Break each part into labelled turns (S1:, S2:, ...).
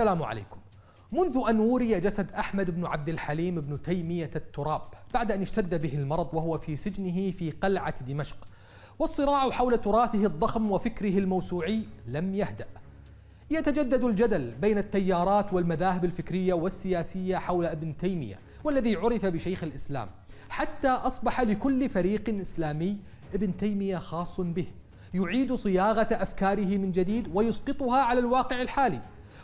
S1: السلام عليكم منذ أن وري جسد أحمد بن عبد الحليم بن تيمية التراب بعد أن اشتد به المرض وهو في سجنه في قلعة دمشق والصراع حول تراثه الضخم وفكره الموسوعي لم يهدأ يتجدد الجدل بين التيارات والمذاهب الفكرية والسياسية حول ابن تيمية والذي عرف بشيخ الإسلام حتى أصبح لكل فريق إسلامي ابن تيمية خاص به يعيد صياغة أفكاره من جديد ويسقطها على الواقع الحالي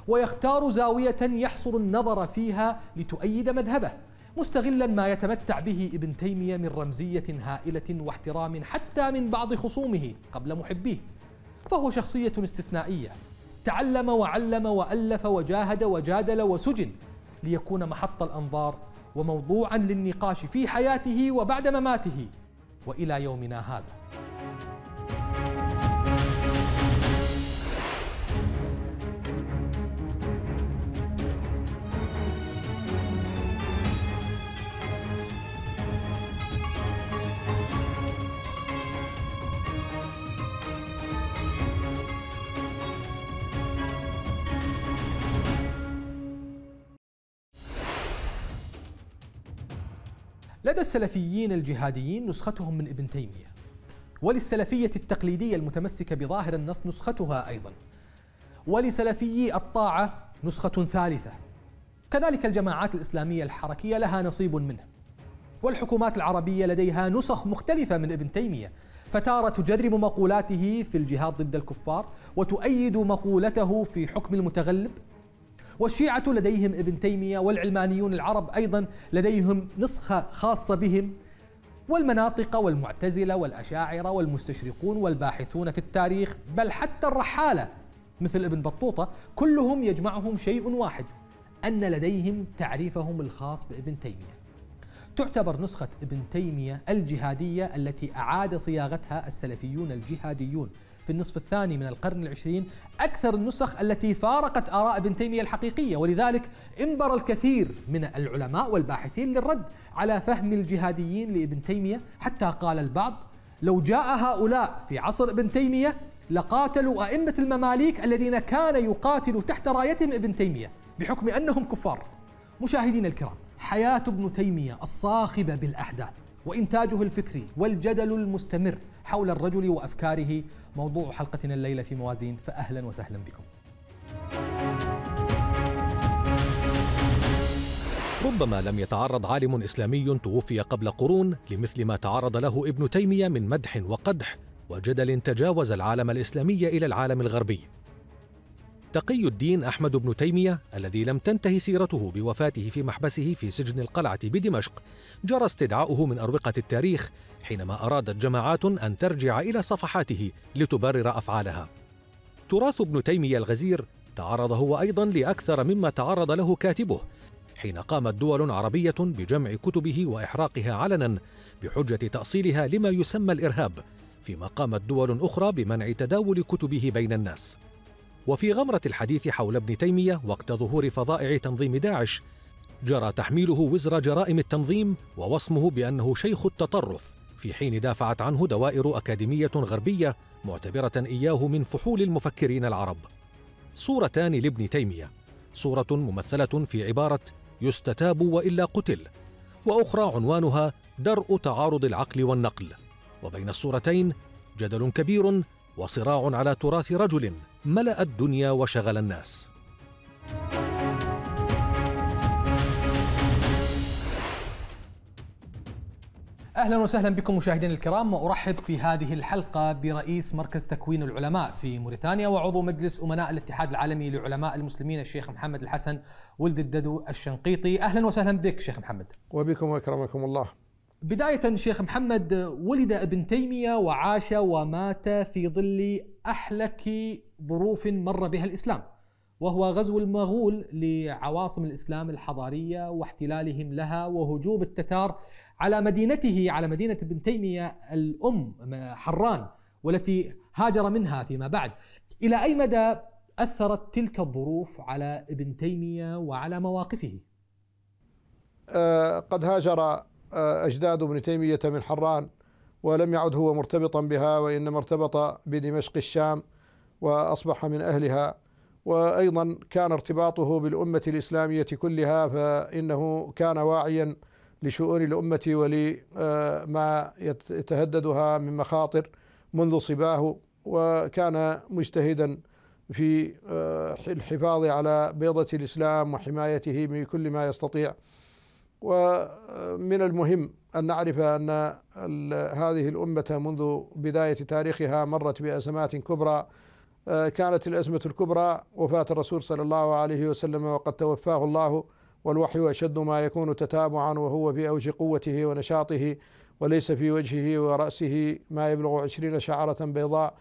S1: ويختار زاوية يحصر النظر فيها لتؤيد مذهبه مستغلا ما يتمتع به ابن تيمية من رمزية هائلة واحترام حتى من بعض خصومه قبل محبيه فهو شخصية استثنائية تعلم وعلم وألف وجاهد وجادل وسجن ليكون محط الأنظار وموضوعا للنقاش في حياته وبعد مماته وإلى يومنا هذا لدى السلفيين الجهاديين نسختهم من ابن تيمية وللسلفية التقليدية المتمسكة بظاهر النص نسختها أيضا ولسلفيي الطاعة نسخة ثالثة كذلك الجماعات الإسلامية الحركية لها نصيب منه والحكومات العربية لديها نسخ مختلفة من ابن تيمية فتارة تجرب مقولاته في الجهاد ضد الكفار وتؤيد مقولته في حكم المتغلب والشيعة لديهم ابن تيمية والعلمانيون العرب أيضا لديهم نسخة خاصة بهم والمناطق والمعتزلة والأشاعرة والمستشرقون والباحثون في التاريخ بل حتى الرحالة مثل ابن بطوطة كلهم يجمعهم شيء واحد أن لديهم تعريفهم الخاص بابن تيمية تعتبر نسخة ابن تيمية الجهادية التي أعاد صياغتها السلفيون الجهاديون في النصف الثاني من القرن العشرين أكثر النسخ التي فارقت آراء ابن تيمية الحقيقية ولذلك انبر الكثير من العلماء والباحثين للرد على فهم الجهاديين لابن تيمية حتى قال البعض لو جاء هؤلاء في عصر ابن تيمية لقاتلوا أئمة المماليك الذين كان يقاتل تحت رايتهم ابن تيمية بحكم أنهم كفار مشاهدين الكرام حياة ابن تيمية الصاخبة بالأحداث وإنتاجه الفكري والجدل المستمر حول الرجل وأفكاره موضوع حلقتنا الليلة في موازين فأهلا وسهلا بكم
S2: ربما لم يتعرض عالم إسلامي توفي قبل قرون لمثل ما تعرض له ابن تيمية من مدح وقدح وجدل تجاوز العالم الإسلامي إلى العالم الغربي تقي الدين أحمد بن تيمية الذي لم تنتهي سيرته بوفاته في محبسه في سجن القلعة بدمشق جرى استدعاؤه من أروقة التاريخ حينما أرادت جماعات أن ترجع إلى صفحاته لتبرر أفعالها تراث ابن تيمية الغزير تعرض هو أيضا لأكثر مما تعرض له كاتبه حين قامت دول عربية بجمع كتبه وإحراقها علنا بحجة تأصيلها لما يسمى الإرهاب فيما قامت دول أخرى بمنع تداول كتبه بين الناس وفي غمرة الحديث حول ابن تيمية وقت ظهور فظائع تنظيم داعش جرى تحميله وزر جرائم التنظيم ووصمه بأنه شيخ التطرف في حين دافعت عنه دوائر أكاديمية غربية معتبرة إياه من فحول المفكرين العرب صورتان لابن تيمية صورة ممثلة في عبارة يستتاب وإلا قتل وأخرى عنوانها درء تعارض العقل والنقل وبين الصورتين جدل كبير وصراع على تراث رجل ملأ الدنيا وشغل الناس
S1: اهلا وسهلا بكم مشاهدينا الكرام وارحب في هذه الحلقه برئيس مركز تكوين العلماء في موريتانيا وعضو مجلس امناء الاتحاد العالمي لعلماء المسلمين الشيخ محمد الحسن ولد الددو الشنقيطي اهلا وسهلا بك شيخ محمد وبكم واكرمكم الله بداية شيخ محمد ولد ابن تيمية وعاش ومات في ظل أحلك ظروف مر بها الإسلام وهو غزو المغول لعواصم الإسلام الحضارية واحتلالهم لها وهجوم التتار على مدينته على مدينة ابن تيمية الأم حران والتي هاجر منها فيما بعد إلى أي مدى أثرت تلك الظروف على ابن تيمية وعلى مواقفه
S3: آه، قد هاجر آه، أجداد ابن تيمية من حران ولم يعد هو مرتبطا بها وإنما ارتبط بدمشق الشام وأصبح من أهلها وأيضا كان ارتباطه بالأمة الإسلامية كلها فإنه كان واعيا لشؤون الأمة ولما آه، يتهددها من مخاطر منذ صباه وكان مجتهدا في آه، الحفاظ على بيضة الإسلام وحمايته من كل ما يستطيع ومن المهم أن نعرف أن هذه الأمة منذ بداية تاريخها مرت بأزمات كبرى آه، كانت الأزمة الكبرى وفاة الرسول صلى الله عليه وسلم وقد توفاه الله والوحي أشد ما يكون تتابعا وهو في أوج قوته ونشاطه وليس في وجهه ورأسه ما يبلغ عشرين شعرة بيضاء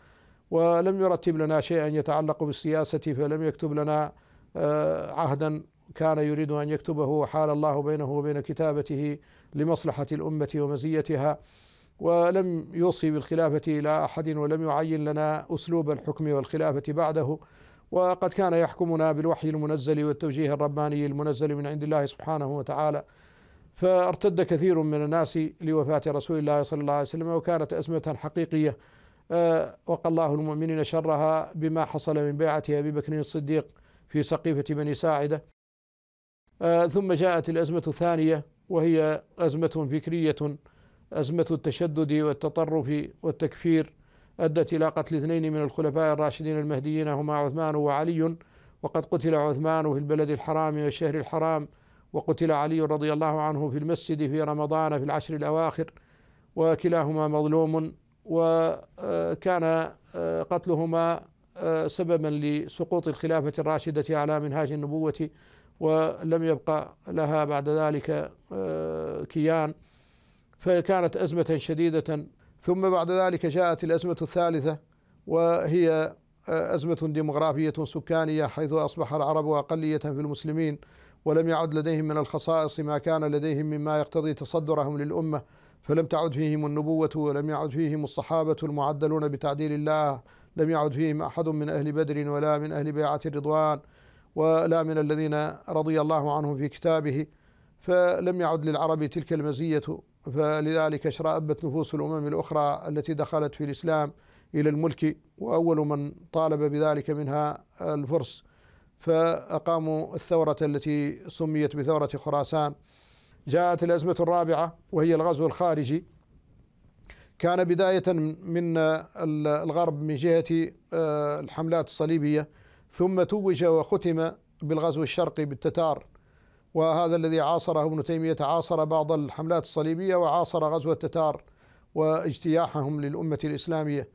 S3: ولم يرتب لنا شيئا يتعلق بالسياسة فلم يكتب لنا آه، عهدا كان يريد أن يكتبه وحال الله بينه وبين كتابته لمصلحة الأمة ومزيتها ولم يوصي بالخلافة إلى أحد ولم يعين لنا أسلوب الحكم والخلافة بعده وقد كان يحكمنا بالوحي المنزل والتوجيه الرباني المنزل من عند الله سبحانه وتعالى فارتد كثير من الناس لوفاة رسول الله صلى الله عليه وسلم وكانت أزمة حقيقية آه، وقى الله المؤمنين شرها بما حصل من بيعة أبي بكر الصديق في سقيفة بني ساعدة آه، ثم جاءت الأزمة الثانية وهي أزمة فكرية أزمة التشدد والتطرف والتكفير أدت إلى قتل اثنين من الخلفاء الراشدين المهديين هما عثمان وعلي وقد قتل عثمان في البلد الحرام والشهر الحرام وقتل علي رضي الله عنه في المسجد في رمضان في العشر الأواخر وكلاهما مظلوم وكان آه، قتلهما آه، سببا لسقوط الخلافة الراشدة على منهاج النبوة ولم يبقى لها بعد ذلك آه، كيان فكانت أزمة شديدة ثم بعد ذلك جاءت الأزمة الثالثة وهي أزمة ديمغرافية سكانية حيث أصبح العرب أقلية في المسلمين ولم يعد لديهم من الخصائص ما كان لديهم مما يقتضي تصدرهم للأمة فلم تعد فيهم النبوة ولم يعد فيهم الصحابة المعدلون بتعديل الله لم يعد فيهم أحد من أهل بدر ولا من أهل بيعة الرضوان ولا من الذين رضي الله عنهم في كتابه فلم يعد للعرب تلك المزية فلذلك شرأبت نفوس الأمم الأخرى التي دخلت في الإسلام إلى الملك وأول من طالب بذلك منها الفرس فأقاموا الثورة التي سميت بثورة خراسان جاءت الأزمة الرابعة وهي الغزو الخارجي كان بداية من الغرب من جهة آه، الحملات الصليبية ثم توج وختم بالغزو الشرقي بالتتار وهذا الذي عاصره ابن تيمية عاصر بعض الحملات الصليبية وعاصر غزو التتار واجتياحهم للأمة الإسلامية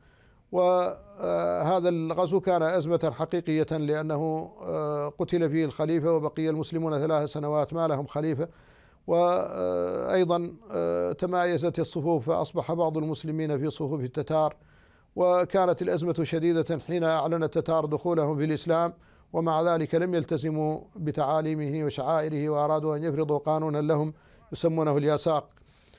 S3: وهذا الغزو كان أزمة حقيقية لأنه آه، قتل فيه الخليفة وبقي المسلمون ثلاث سنوات ما لهم خليفة وأيضا آه، تمايزت الصفوف فأصبح بعض المسلمين في صفوف التتار وكانت الأزمة شديدة حين أعلن التتار دخولهم في الإسلام ومع ذلك لم يلتزموا بتعاليمه وشعائره وأرادوا أن يفرضوا قانونا لهم يسمونه الياساق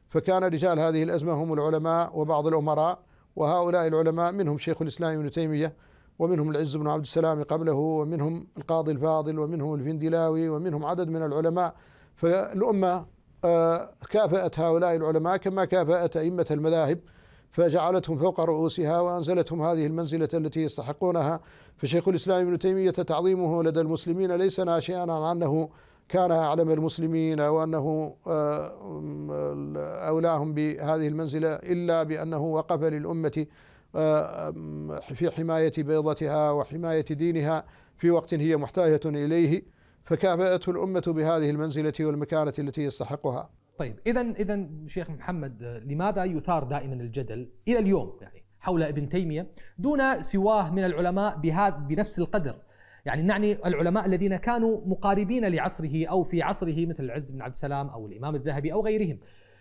S3: فكان رجال هذه الأزمة هم العلماء وبعض الأمراء وهؤلاء العلماء منهم شيخ الإسلام ابن تيمية ومنهم العز بن عبد السلام قبله ومنهم القاضي الفاضل ومنهم الفندلاوي ومنهم عدد من العلماء فالأمة آه، كافأت هؤلاء العلماء كما كافأت أئمة المذاهب فجعلتهم فوق رؤوسها وأنزلتهم هذه المنزلة التي يستحقونها فشيخ الإسلام ابن تيمية تعظيمه لدى المسلمين ليس ناشئا عن أنه كان أعلم المسلمين وأنه آه، أولاهم بهذه المنزلة إلا بأنه وقف للأمة آه، في حماية بيضتها وحماية دينها في وقت هي محتاجة إليه فكافأته الأمة بهذه المنزلة والمكانة التي يستحقها
S1: طيب إذا إذا شيخ محمد آه، لماذا يثار دائما الجدل إلى اليوم يعني حول ابن تيمية دون سواه من العلماء بهذا بنفس القدر يعني نعني العلماء الذين كانوا مقاربين لعصره أو في عصره مثل العز بن عبد السلام أو الإمام الذهبي أو غيرهم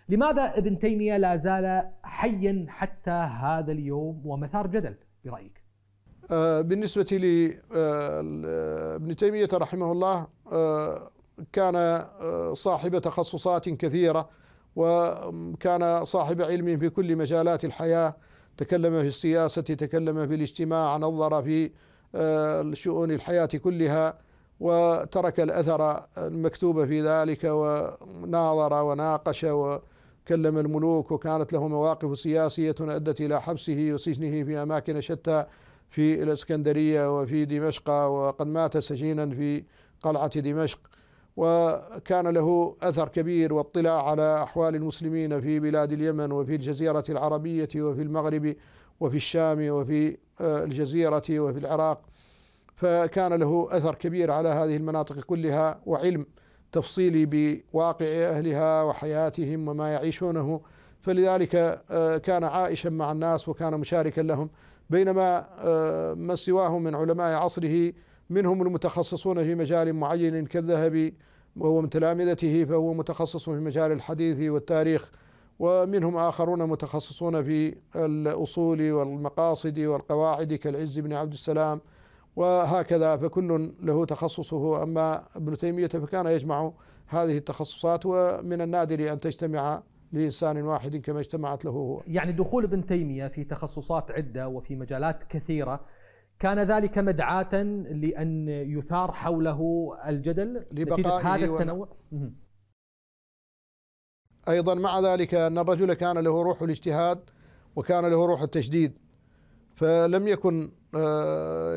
S1: لماذا ابن تيمية لا زال حيا حتى هذا اليوم ومثار جدل برأيك
S3: آه، بالنسبة لابن آه، آه، تيمية رحمه الله كان صاحب تخصصات كثيرة وكان صاحب علم في كل مجالات الحياة تكلم في السياسة تكلم في الاجتماع نظر في آه، شؤون الحياة كلها وترك الأثر المكتوب في ذلك وناظر وناقش وكلم الملوك وكانت له مواقف سياسية أدت إلى حبسه وسجنه في أماكن شتى في الإسكندرية وفي دمشق وقد مات سجينا في قلعة دمشق وكان له أثر كبير واطلاع على أحوال المسلمين في بلاد اليمن وفي الجزيرة العربية وفي المغرب وفي الشام وفي آه، الجزيرة وفي العراق فكان له أثر كبير على هذه المناطق كلها وعلم تفصيلي بواقع أهلها وحياتهم وما يعيشونه فلذلك آه، كان عائشا مع الناس وكان مشاركا لهم بينما آه، من سواه من علماء عصره منهم المتخصصون في مجال معين كالذهبي وهو من تلامذته فهو متخصص في مجال الحديث والتاريخ ومنهم آخرون متخصصون في الأصول والمقاصد والقواعد كالعز بن عبد السلام وهكذا فكل له تخصصه أما ابن تيمية فكان يجمع هذه التخصصات ومن النادر أن تجتمع لإنسان واحد كما اجتمعت له هو يعني دخول
S1: ابن تيمية في تخصصات عدة وفي مجالات كثيرة كان ذلك مدعاة
S3: لأن يثار حوله الجدل نتيجة هذا التنوع أيضا مع ذلك أن الرجل كان له روح الاجتهاد وكان له روح التجديد فلم يكن آه،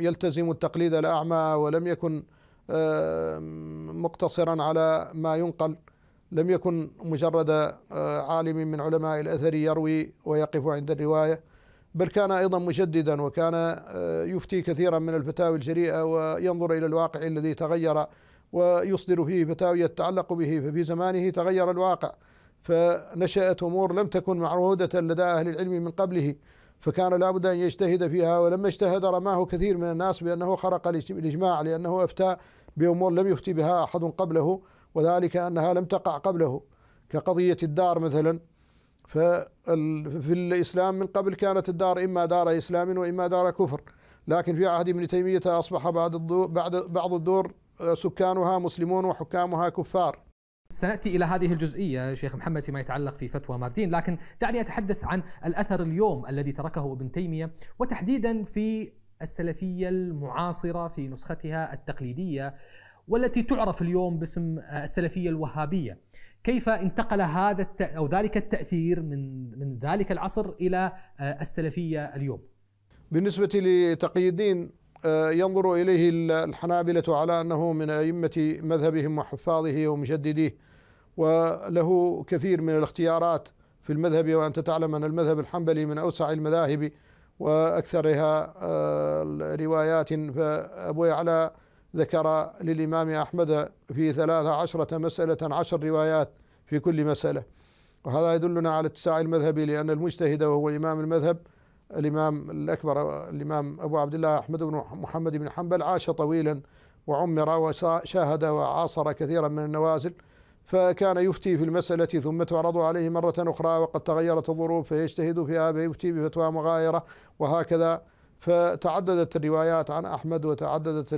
S3: يلتزم التقليد الأعمى ولم يكن آه، مقتصرا على ما ينقل لم يكن مجرد آه، عالم من علماء الأثر يروي ويقف عند الرواية بل كان أيضا مجددا وكان آه، يفتي كثيرا من الفتاوي الجريئة وينظر إلى الواقع الذي تغير ويصدر فيه فتاوي يتعلق به ففي زمانه تغير الواقع فنشأت أمور لم تكن معروضة لدى أهل العلم من قبله فكان لابد أن يجتهد فيها ولما اجتهد رماه كثير من الناس بأنه خرق الإجماع لأنه أفتى بأمور لم يفتي بها أحد قبله وذلك أنها لم تقع قبله كقضية الدار مثلا ففي الإسلام من قبل كانت الدار إما دار إسلام وإما دار كفر لكن في عهد ابن تيمية أصبح بعد بعد بعض الدور سكانها مسلمون وحكامها كفار
S1: سناتي الى هذه الجزئيه شيخ محمد فيما يتعلق في فتوى ماردين، لكن دعني اتحدث عن الاثر اليوم الذي تركه ابن تيميه وتحديدا في السلفيه المعاصره في نسختها التقليديه والتي تعرف اليوم باسم السلفيه الوهابيه. كيف انتقل هذا الت... او ذلك التاثير من من ذلك العصر الى آه، السلفيه اليوم؟
S3: بالنسبه لتقي الدين آه، ينظر اليه الحنابله على انه من ائمه مذهبهم وحفاظه ومجدديه وله كثير من الاختيارات في المذهب وانت تعلم ان المذهب الحنبلي من اوسع المذاهب واكثرها آه، روايات فابو يعلى ذكر للإمام أحمد في ثلاثة عشرة مسألة عشر روايات في كل مسألة وهذا يدلنا على اتساع المذهب لأن المجتهد وهو إمام المذهب الإمام الأكبر الإمام أبو عبد الله أحمد بن محمد بن حنبل عاش طويلا وعمر وشاهد وعاصر كثيرا من النوازل فكان يفتي في المسألة ثم تعرض عليه مرة أخرى وقد تغيرت الظروف فيجتهد فيها فيفتي بفتوى مغايرة وهكذا فتعددت الروايات عن أحمد وتعددت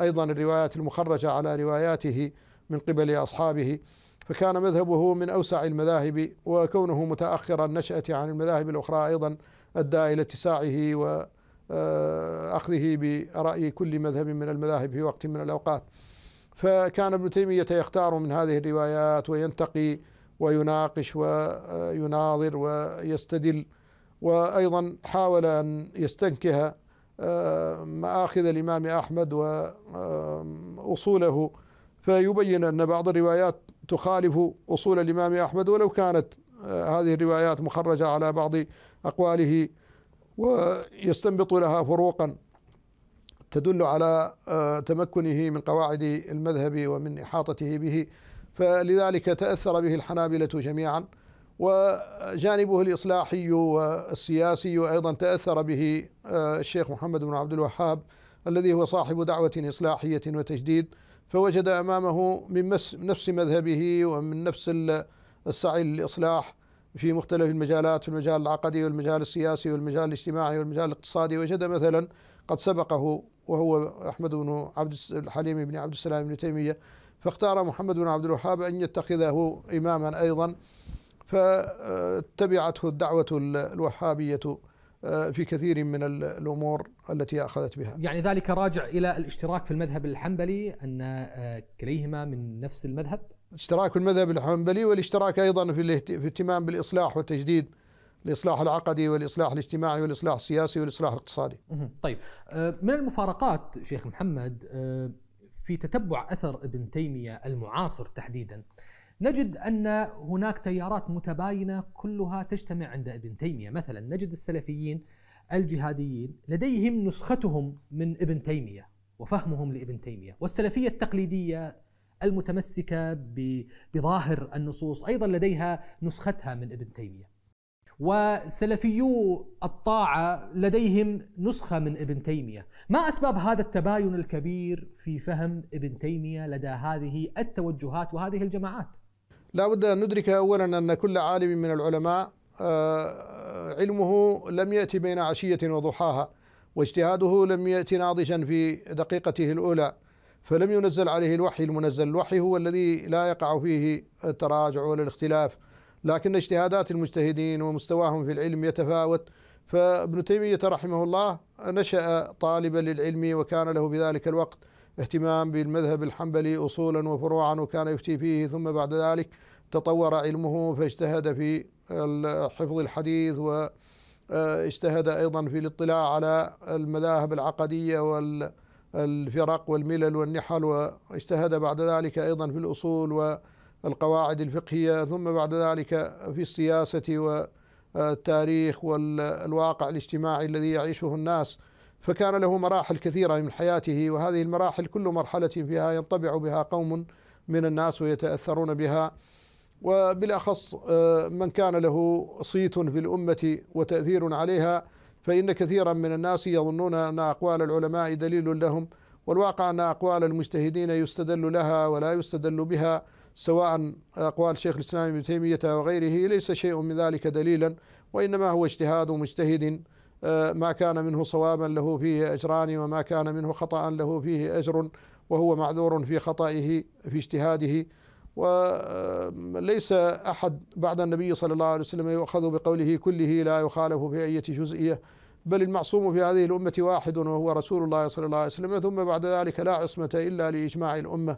S3: أيضا الروايات المخرجة على رواياته من قبل أصحابه فكان مذهبه من أوسع المذاهب وكونه متأخر النشأة عن المذاهب الأخرى أيضا أدى إلى اتساعه وأخذه آه، برأي كل مذهب من المذاهب في وقت من الأوقات فكان ابن تيمية يختار من هذه الروايات وينتقي ويناقش ويناظر آه، ويستدل وأيضا حاول أن يستنكه آه، مآخذ الإمام أحمد وأصوله آه، فيبين أن بعض الروايات تخالف أصول الإمام أحمد ولو كانت آه، هذه الروايات مخرجة على بعض أقواله ويستنبط لها فروقا تدل على تمكنه من قواعد المذهب ومن إحاطته به فلذلك تأثر به الحنابلة جميعا وجانبه الإصلاحي والسياسي أيضا تأثر به آه، الشيخ محمد بن عبد الوهاب الذي هو صاحب دعوة إصلاحية وتجديد فوجد أمامه من نفس مذهبه ومن نفس السعي للإصلاح في مختلف المجالات في المجال العقدي والمجال السياسي والمجال الاجتماعي والمجال الاقتصادي وجد مثلا قد سبقه وهو أحمد بن عبد الحليم بن عبد السلام بن تيمية فاختار محمد بن عبد الوهاب أن يتخذه إماما أيضا فتبعته الدعوة الوهابية آه، في كثير من الأمور التي أخذت بها يعني
S1: ذلك راجع إلى الاشتراك في المذهب الحنبلي أن آه، كليهما من نفس المذهب
S3: اشتراك في المذهب الحنبلي والاشتراك أيضا في الاهتمام بالإصلاح والتجديد الإصلاح العقدي والإصلاح الاجتماعي والإصلاح السياسي والإصلاح الاقتصادي طيب آه، من
S1: المفارقات شيخ محمد في تتبع أثر ابن تيمية المعاصر تحديدا نجد أن هناك تيارات متباينة كلها تجتمع عند ابن تيمية مثلا نجد السلفيين الجهاديين لديهم نسختهم من ابن تيمية وفهمهم لابن تيمية والسلفية التقليدية المتمسكة بظاهر النصوص أيضا لديها نسختها من ابن تيمية وسلفيو الطاعة لديهم نسخة من ابن تيمية ما أسباب هذا التباين الكبير في فهم ابن تيمية لدى هذه التوجهات وهذه الجماعات
S3: لا بد أن ندرك أولا أن كل عالم من العلماء آه، علمه لم يأتي بين عشية وضحاها واجتهاده لم يأتي ناضجا في دقيقته الأولى فلم ينزل عليه الوحي المنزل الوحي هو الذي لا يقع فيه التراجع ولا الاختلاف لكن اجتهادات المجتهدين ومستواهم في العلم يتفاوت فابن تيمية رحمه الله نشأ طالبا للعلم وكان له بذلك الوقت اهتمام بالمذهب الحنبلي أصولا وفروعا وكان يفتي فيه ثم بعد ذلك تطور علمه فاجتهد في حفظ الحديث و اجتهد أيضا في الاطلاع على المذاهب العقدية والفرق والملل والنحل واجتهد بعد ذلك أيضا في الأصول والقواعد الفقهية ثم بعد ذلك في السياسة والتاريخ والواقع الاجتماعي الذي يعيشه الناس فكان له مراحل كثيرة من حياته وهذه المراحل كل مرحلة فيها ينطبع بها قوم من الناس ويتأثرون بها وبالأخص آه، من كان له صيت في الأمة وتأثير عليها فإن كثيرا من الناس يظنون أن أقوال العلماء دليل لهم والواقع أن أقوال المجتهدين يستدل لها ولا يستدل بها سواء أقوال شيخ الإسلام ابن تيمية وغيره ليس شيء من ذلك دليلا وإنما هو اجتهاد مجتهد ما كان منه صوابا له فيه أجران وما كان منه خطأ له فيه أجر وهو معذور في خطئه في اجتهاده وليس أحد بعد النبي صلى الله عليه وسلم يؤخذ بقوله كله لا يخالف في أية جزئية بل المعصوم في هذه الأمة واحد وهو رسول الله صلى الله عليه وسلم ثم بعد ذلك لا عصمة إلا لإجماع الأمة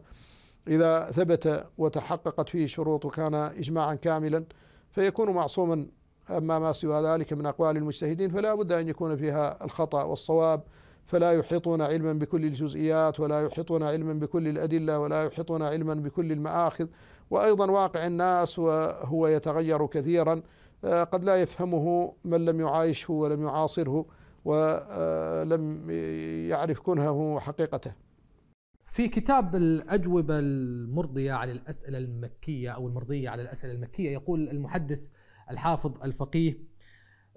S3: إذا ثبت وتحققت فيه شروط وكان إجماعا كاملا فيكون معصوما أما ما سوى ذلك من أقوال المجتهدين فلا بد أن يكون فيها الخطأ والصواب فلا يحيطون علما بكل الجزئيات ولا يحيطون علما بكل الأدلة ولا يحيطون علما بكل المآخذ وأيضا واقع الناس وهو يتغير كثيرا آه، قد لا يفهمه من لم يعايشه ولم يعاصره ولم آه، يعرف كنهه وحقيقته
S1: في كتاب الأجوبة المرضية على الأسئلة المكية أو المرضية على الأسئلة المكية يقول المحدث الحافظ الفقيه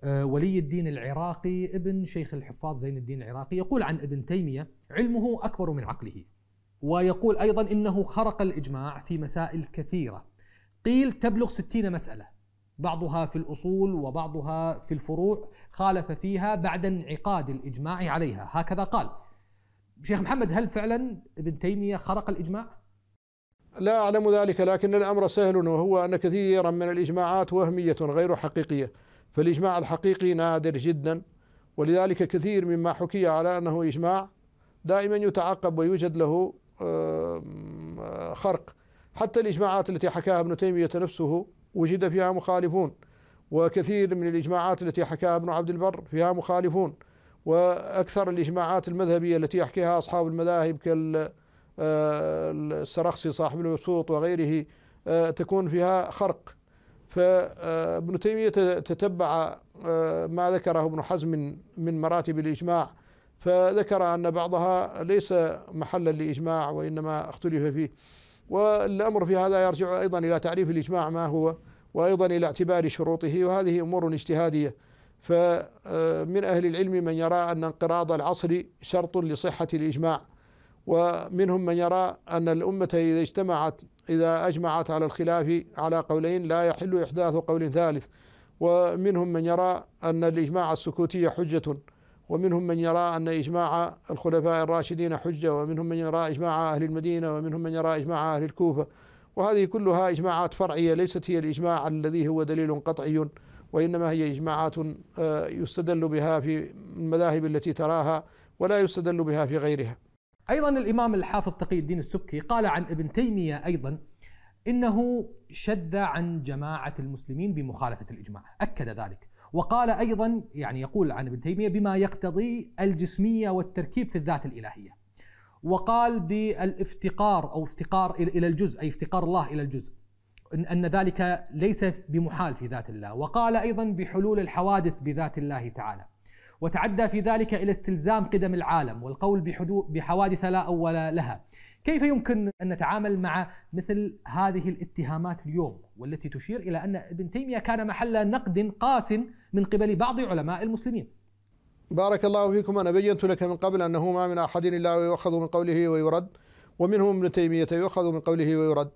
S1: آه، ولي الدين العراقي ابن شيخ الحفاظ زين الدين العراقي يقول عن ابن تيمية علمه أكبر من عقله ويقول أيضا إنه خرق الإجماع في مسائل كثيرة قيل تبلغ ستين مسألة بعضها في الأصول وبعضها في الفروع خالف فيها بعد انعقاد الإجماع عليها هكذا قال شيخ محمد هل فعلا ابن تيمية خرق الإجماع؟
S3: لا أعلم ذلك لكن الأمر سهل وهو أن كثيرا من الإجماعات وهمية غير حقيقية فالإجماع الحقيقي نادر جدا ولذلك كثير مما حكي على أنه إجماع دائما يتعقب ويوجد له خرق حتى الإجماعات التي حكاها ابن تيمية نفسه وجد فيها مخالفون وكثير من الإجماعات التي حكاها ابن عبد البر فيها مخالفون وأكثر الإجماعات المذهبية التي يحكيها أصحاب المذاهب كال آه، السرخسي صاحب المبسوط وغيره آه، تكون فيها خرق فابن آه، تيمية تتبع ما ذكره ابن حزم من مراتب الإجماع فذكر أن بعضها ليس محلا لإجماع وإنما اختلف فيه والأمر في هذا يرجع أيضا إلى تعريف الإجماع ما هو وأيضا إلى اعتبار شروطه وهذه أمور اجتهادية فمن أهل العلم من يرى أن انقراض العصر شرط لصحة الإجماع ومنهم من يرى أن الأمة إذا اجتمعت إذا أجمعت على الخلاف على قولين لا يحل إحداث قول ثالث ومنهم من يرى أن الإجماع السكوتي حجة ومنهم من يرى أن إجماع الخلفاء الراشدين حجة ومنهم من يرى إجماع أهل المدينة ومنهم من يرى إجماع أهل الكوفة وهذه كلها إجماعات فرعية ليست هي الإجماع الذي هو دليل قطعي وإنما هي إجماعات آه، يستدل بها في المذاهب التي تراها ولا يستدل بها في غيرها أيضا الإمام الحافظ تقي الدين السبكي قال عن ابن تيمية أيضا
S1: إنه شذ عن جماعة المسلمين بمخالفة الإجماع أكد ذلك وقال أيضا يعني يقول عن ابن تيمية بما يقتضي الجسمية والتركيب في الذات الإلهية وقال بالافتقار أو افتقار إلى الجزء أي افتقار الله إلى الجزء أن ذلك ليس بمحال في ذات الله وقال أيضا بحلول الحوادث بذات الله تعالى وتعدى في ذلك إلى استلزام قدم العالم والقول بحوادث لا أول لها كيف يمكن أن نتعامل مع مثل هذه الاتهامات اليوم والتي تشير إلى أن ابن تيمية كان محل نقد قاس من قبل بعض علماء المسلمين
S3: بارك الله فيكم أنا بينت لك من قبل أنه ما من أحد إلا ويؤخذ من قوله ويرد ومنهم ابن تيمية يؤخذ من قوله ويرد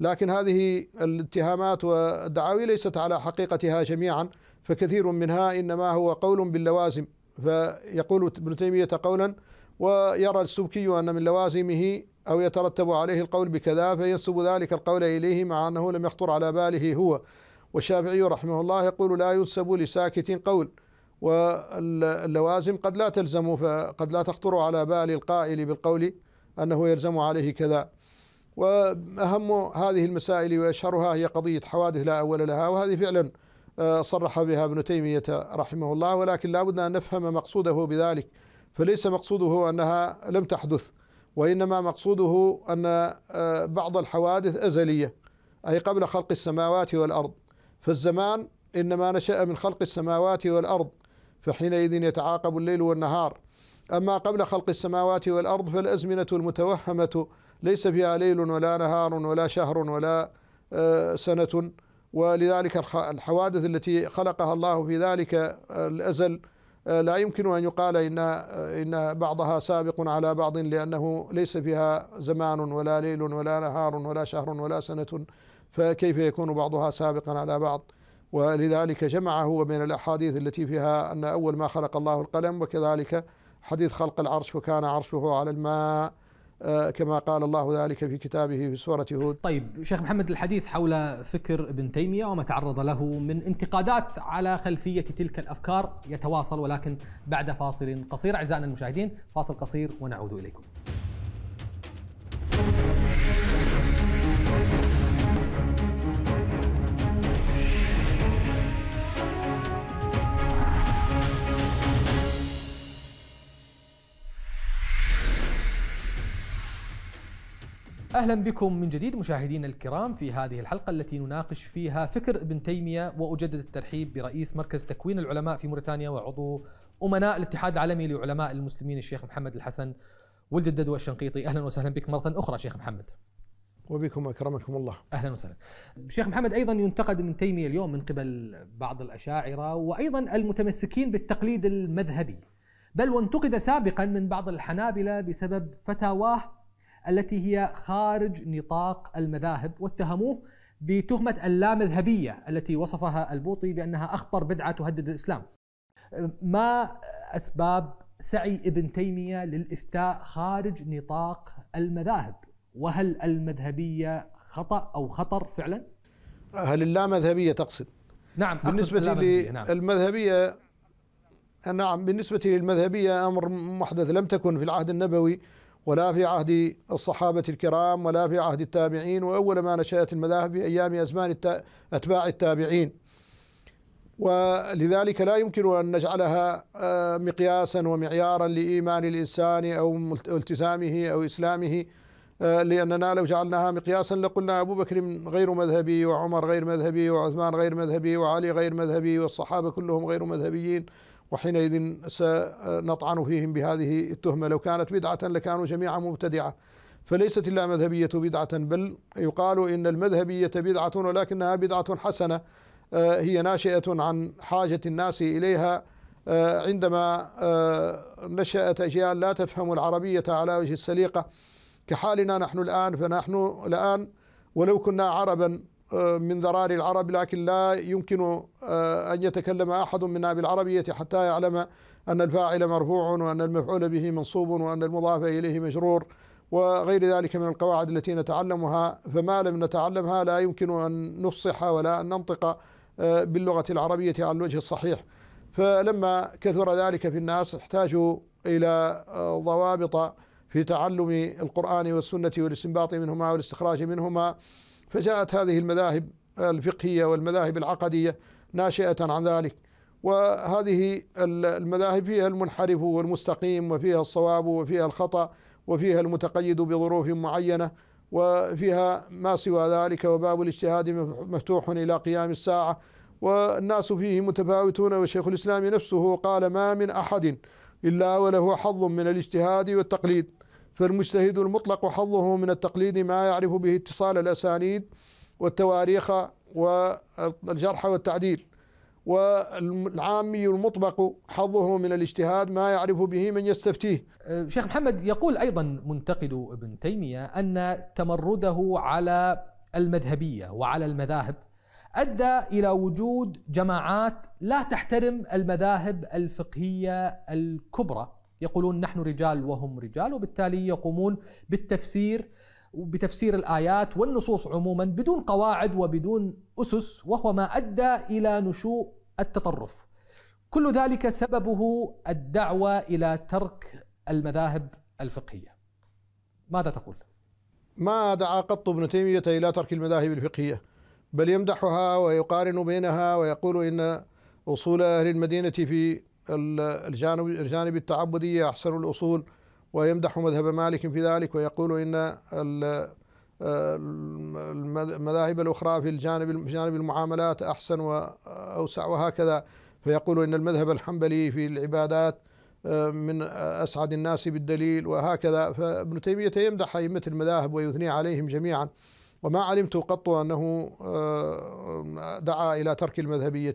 S3: لكن هذه الاتهامات والدعاوي ليست على حقيقتها جميعا فكثير منها إنما هو قول باللوازم فيقول ابن تيمية قولا ويرى السبكي أن من لوازمه أو يترتب عليه القول بكذا فينسب ذلك القول إليه مع أنه لم يخطر على باله هو والشافعي رحمه الله يقول لا ينسب لساكت قول واللوازم قد لا تلزم فقد لا تخطر على بال القائل بالقول أنه يلزم عليه كذا وأهم هذه المسائل وأشهرها هي قضية حوادث لا أول لها وهذه فعلا آه، صرح بها ابن تيمية رحمه الله ولكن لا بد أن نفهم مقصوده بذلك فليس مقصوده أنها لم تحدث وإنما مقصوده أن آه، بعض الحوادث أزلية أي قبل خلق السماوات والأرض فالزمان إنما نشأ من خلق السماوات والأرض فحينئذ يتعاقب الليل والنهار أما قبل خلق السماوات والأرض فالأزمنة المتوهمة ليس فيها ليل ولا نهار ولا شهر ولا آه، سنة ولذلك الحوادث التي خلقها الله في ذلك آه، الأزل آه، لا يمكن أن يقال إن آه، إن بعضها سابق على بعض لأنه ليس فيها زمان ولا ليل ولا نهار ولا شهر ولا سنة فكيف يكون بعضها سابقا على بعض ولذلك جمعه هو بين الأحاديث التي فيها أن أول ما خلق الله القلم وكذلك حديث خلق العرش وكان عرشه على الماء آه، كما قال الله ذلك في كتابه في سورة هود طيب شيخ
S1: محمد الحديث حول فكر ابن تيمية وما تعرض له من انتقادات على خلفية تلك الأفكار يتواصل ولكن بعد فاصل قصير أعزائنا المشاهدين فاصل قصير ونعود إليكم اهلا بكم من جديد مشاهدينا الكرام في هذه الحلقه التي نناقش فيها فكر ابن تيميه واجدد الترحيب برئيس مركز تكوين العلماء في موريتانيا وعضو امناء الاتحاد العالمي لعلماء المسلمين الشيخ محمد الحسن ولد الددوى الشنقيطي اهلا وسهلا بك مره اخرى شيخ محمد. وبكم اكرمكم الله. اهلا وسهلا. شيخ محمد ايضا ينتقد ابن تيميه اليوم من قبل بعض الاشاعره وايضا المتمسكين بالتقليد المذهبي بل وانتقد سابقا من بعض الحنابله بسبب فتاواه التي هي خارج نطاق المذاهب واتهموه بتهمة اللامذهبية التي وصفها البوطي بأنها أخطر بدعة تهدد الإسلام ما أسباب سعي ابن تيمية للإفتاء خارج نطاق المذاهب وهل المذهبية خطأ
S3: أو خطر فعلا؟ هل اللامذهبية تقصد؟ نعم بالنسبة للمذهبية نعم. نعم بالنسبة للمذهبية أمر محدث لم تكن في العهد النبوي ولا في عهد الصحابة الكرام ولا في عهد التابعين وأول ما نشأت المذاهب في أيام أزمان أتباع التابعين ولذلك لا يمكن أن نجعلها آه، مقياسا ومعيارا لإيمان الإنسان أو التزامه أو إسلامه آه، لأننا لو جعلناها مقياسا لقلنا أبو بكر غير مذهبي وعمر غير مذهبي وعثمان غير مذهبي وعلي غير مذهبي والصحابة كلهم غير مذهبيين وحينئذ سنطعن فيهم بهذه التهمة لو كانت بدعة لكانوا جميعا مبتدعة فليست إلا مذهبية بدعة بل يقال إن المذهبية بدعة ولكنها بدعة حسنة آه، هي ناشئة عن حاجة الناس إليها آه، عندما آه، نشأت أجيال لا تفهم العربية على وجه السليقة كحالنا نحن الآن فنحن الآن ولو كنا عربا آه، من ذرار العرب لكن لا يمكن آه، أن يتكلم أحد منا بالعربية حتى يعلم أن الفاعل مرفوع وأن المفعول به منصوب وأن المضاف إليه مجرور وغير ذلك من القواعد التي نتعلمها فما لم نتعلمها لا يمكن أن نفصح ولا أن ننطق آه، باللغة العربية على الوجه الصحيح فلما كثر ذلك في الناس احتاجوا إلى ضوابط في تعلم القرآن والسنة والاستنباط منهما والاستخراج منهما فجاءت هذه المذاهب الفقهية والمذاهب العقدية ناشئة عن ذلك وهذه المذاهب فيها المنحرف والمستقيم وفيها الصواب وفيها الخطأ وفيها المتقيد بظروف معينة وفيها ما سوى ذلك وباب الاجتهاد مفتوح إلى قيام الساعة والناس فيه متفاوتون وشيخ الإسلام نفسه قال ما من أحد إلا وله حظ من الاجتهاد والتقليد فالمجتهد المطلق حظه من التقليد ما يعرف به اتصال الأسانيد والتواريخ والجرح والتعديل والعامي المطبق حظه من الاجتهاد ما يعرف به من يستفتيه أه، شيخ محمد
S1: يقول أيضا منتقد ابن تيمية أن تمرده على المذهبية وعلى المذاهب أدى إلى وجود جماعات لا تحترم المذاهب الفقهية الكبرى يقولون نحن رجال وهم رجال وبالتالي يقومون بالتفسير بتفسير الآيات والنصوص عموما بدون قواعد وبدون أسس وهو ما أدى إلى نشوء التطرف كل ذلك سببه الدعوة إلى ترك المذاهب
S3: الفقهية ماذا تقول؟ ما دعا قط ابن تيمية إلى ترك المذاهب الفقهية بل يمدحها ويقارن بينها ويقول إن أصول أهل المدينة في الجانب, الجانب التعبدي أحسن الأصول ويمدح مذهب مالك في ذلك ويقول إن المذاهب الأخرى في الجانب جانب المعاملات أحسن وأوسع وهكذا فيقول إن المذهب الحنبلي في العبادات آه، من أسعد الناس بالدليل وهكذا فابن تيمية يمدح أئمة المذاهب ويثني عليهم جميعا وما علمت قط أنه آه، دعا إلى ترك المذهبية